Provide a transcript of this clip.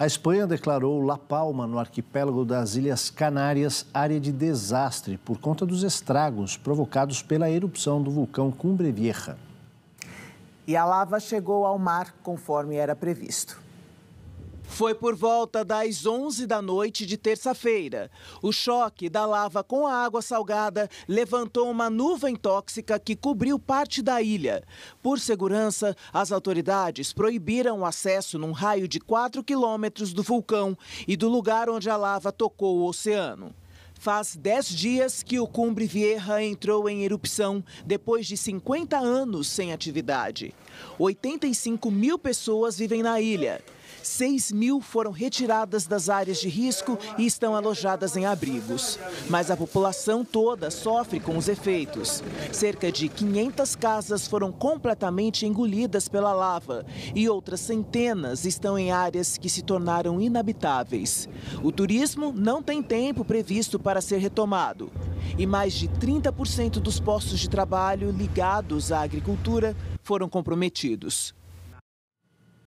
A Espanha declarou La Palma, no arquipélago das Ilhas Canárias, área de desastre por conta dos estragos provocados pela erupção do vulcão Cumbre Vieja. E a lava chegou ao mar conforme era previsto. Foi por volta das 11 da noite de terça-feira. O choque da lava com a água salgada levantou uma nuvem tóxica que cobriu parte da ilha. Por segurança, as autoridades proibiram o acesso num raio de 4 quilômetros do vulcão e do lugar onde a lava tocou o oceano. Faz 10 dias que o Cumbre Vieja entrou em erupção, depois de 50 anos sem atividade. 85 mil pessoas vivem na ilha. 6 mil foram retiradas das áreas de risco e estão alojadas em abrigos. Mas a população toda sofre com os efeitos. Cerca de 500 casas foram completamente engolidas pela lava e outras centenas estão em áreas que se tornaram inabitáveis. O turismo não tem tempo previsto para ser retomado. E mais de 30% dos postos de trabalho ligados à agricultura foram comprometidos.